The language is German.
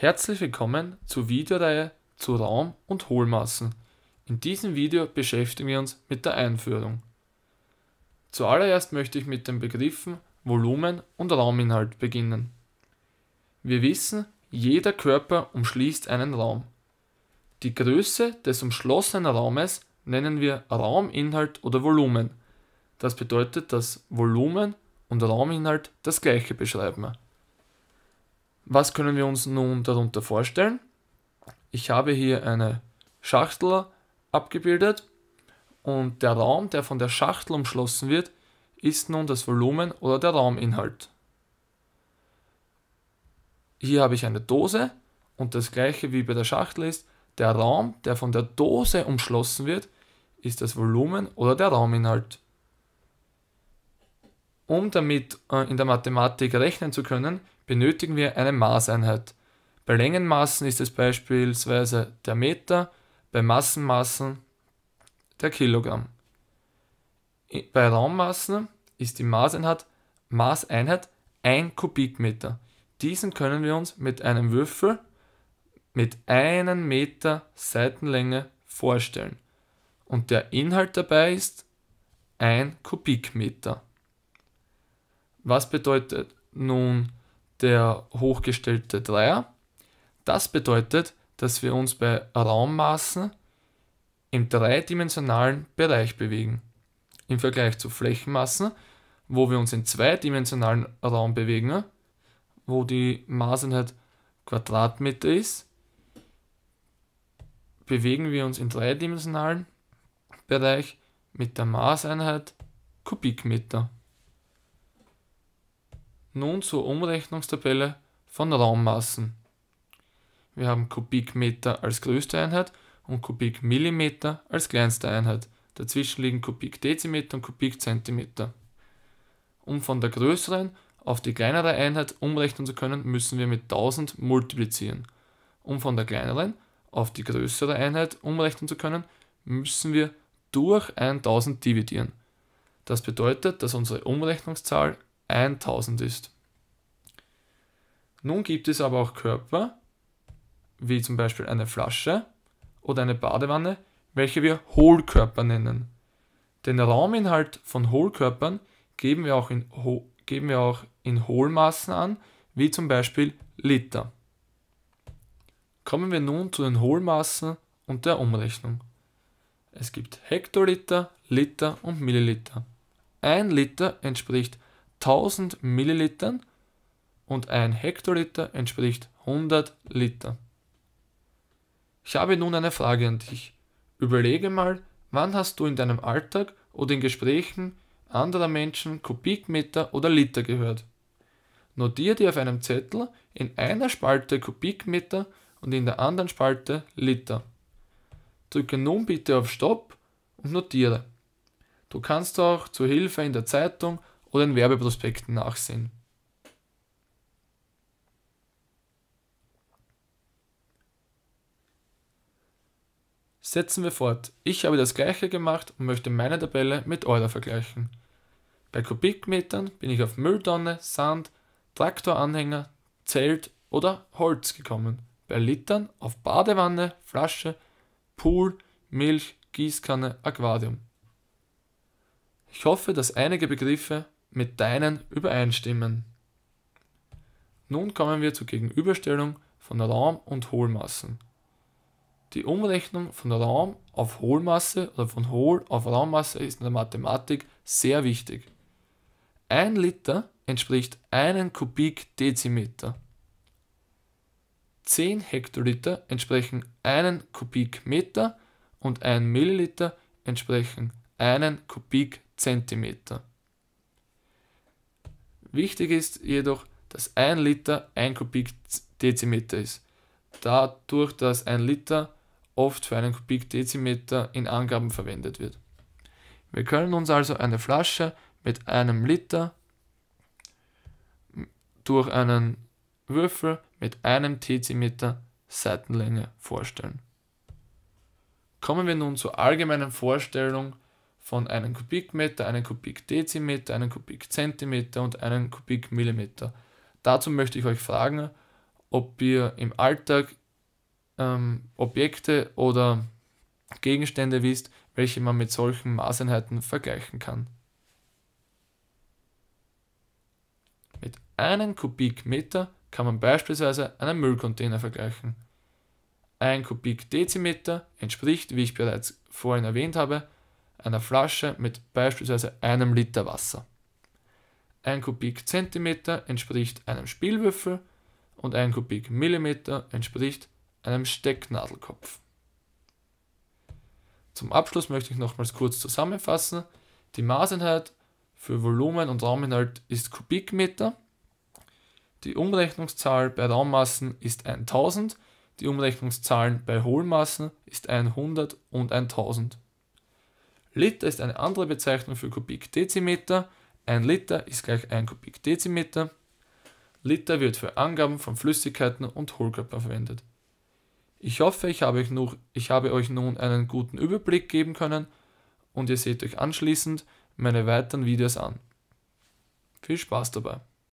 Herzlich willkommen zur Videoreihe zu Raum und Hohlmassen. In diesem Video beschäftigen wir uns mit der Einführung. Zuallererst möchte ich mit den Begriffen Volumen und Rauminhalt beginnen. Wir wissen, jeder Körper umschließt einen Raum. Die Größe des umschlossenen Raumes nennen wir Rauminhalt oder Volumen. Das bedeutet, dass Volumen und Rauminhalt das gleiche beschreiben. Was können wir uns nun darunter vorstellen? Ich habe hier eine Schachtel abgebildet und der Raum, der von der Schachtel umschlossen wird, ist nun das Volumen oder der Rauminhalt. Hier habe ich eine Dose und das gleiche wie bei der Schachtel ist, der Raum, der von der Dose umschlossen wird, ist das Volumen oder der Rauminhalt. Um damit äh, in der Mathematik rechnen zu können, benötigen wir eine Maßeinheit. Bei Längenmassen ist es beispielsweise der Meter, bei Massenmassen der Kilogramm. Bei Raummassen ist die Maßeinheit, Maßeinheit 1 Kubikmeter. Diesen können wir uns mit einem Würfel mit einem Meter Seitenlänge vorstellen. Und der Inhalt dabei ist 1 Kubikmeter. Was bedeutet nun der hochgestellte Dreier? Das bedeutet, dass wir uns bei Raummaßen im dreidimensionalen Bereich bewegen. Im Vergleich zu Flächenmassen, wo wir uns im zweidimensionalen Raum bewegen, wo die Maßeinheit Quadratmeter ist, bewegen wir uns im dreidimensionalen Bereich mit der Maßeinheit Kubikmeter. Nun zur Umrechnungstabelle von Raummassen. Wir haben Kubikmeter als größte Einheit und Kubikmillimeter als kleinste Einheit. Dazwischen liegen Kubikdezimeter und Kubikzentimeter. Um von der größeren auf die kleinere Einheit umrechnen zu können, müssen wir mit 1000 multiplizieren. Um von der kleineren auf die größere Einheit umrechnen zu können, müssen wir durch 1000 dividieren. Das bedeutet, dass unsere Umrechnungszahl 1000 ist. Nun gibt es aber auch Körper, wie zum Beispiel eine Flasche oder eine Badewanne, welche wir Hohlkörper nennen. Den Rauminhalt von Hohlkörpern geben wir auch in, Ho geben wir auch in Hohlmaßen an, wie zum Beispiel Liter. Kommen wir nun zu den Hohlmaßen und der Umrechnung. Es gibt Hektoliter, Liter und Milliliter. Ein Liter entspricht 1000 Millilitern und ein Hektoliter entspricht 100 Liter. Ich habe nun eine Frage an dich. Überlege mal, wann hast du in deinem Alltag oder in Gesprächen anderer Menschen Kubikmeter oder Liter gehört? Notiere dir auf einem Zettel in einer Spalte Kubikmeter und in der anderen Spalte Liter. Drücke nun bitte auf Stopp und notiere. Du kannst auch zur Hilfe in der Zeitung oder in Werbeprospekten nachsehen. Setzen wir fort. Ich habe das gleiche gemacht und möchte meine Tabelle mit eurer vergleichen. Bei Kubikmetern bin ich auf Mülltonne, Sand, Traktoranhänger, Zelt oder Holz gekommen. Bei Litern auf Badewanne, Flasche, Pool, Milch, Gießkanne, Aquarium. Ich hoffe, dass einige Begriffe mit deinen übereinstimmen. Nun kommen wir zur Gegenüberstellung von Raum und Hohlmassen. Die Umrechnung von Raum auf Hohlmasse oder von Hohl auf Raummasse ist in der Mathematik sehr wichtig. Ein Liter entspricht einem Kubikdezimeter. 10 Hektoliter entsprechen einem Kubikmeter und 1 Milliliter entsprechen einen Kubikzentimeter. Wichtig ist jedoch, dass 1 Liter 1 Kubikdezimeter ist, dadurch, dass 1 Liter oft für einen Kubikdezimeter in Angaben verwendet wird. Wir können uns also eine Flasche mit einem Liter durch einen Würfel mit einem Dezimeter Seitenlänge vorstellen. Kommen wir nun zur allgemeinen Vorstellung von einem Kubikmeter, einem Kubikdezimeter, einem Kubikzentimeter und einem Kubikmillimeter. Dazu möchte ich euch fragen, ob ihr im Alltag ähm, Objekte oder Gegenstände wisst, welche man mit solchen Maßeinheiten vergleichen kann. Mit einem Kubikmeter kann man beispielsweise einen Müllcontainer vergleichen. Ein Kubikdezimeter entspricht, wie ich bereits vorhin erwähnt habe, einer Flasche mit beispielsweise einem Liter Wasser. Ein Kubikzentimeter entspricht einem Spielwürfel und ein Kubikmillimeter entspricht einem Stecknadelkopf. Zum Abschluss möchte ich nochmals kurz zusammenfassen. Die Maßeinheit für Volumen und Rauminhalt ist Kubikmeter. Die Umrechnungszahl bei Raummassen ist 1000. Die Umrechnungszahlen bei Hohlmassen ist 100 und 1000. Liter ist eine andere Bezeichnung für Kubikdezimeter. Ein Liter ist gleich ein Kubikdezimeter. Liter wird für Angaben von Flüssigkeiten und Hohlkörper verwendet. Ich hoffe, ich habe, euch noch, ich habe euch nun einen guten Überblick geben können und ihr seht euch anschließend meine weiteren Videos an. Viel Spaß dabei!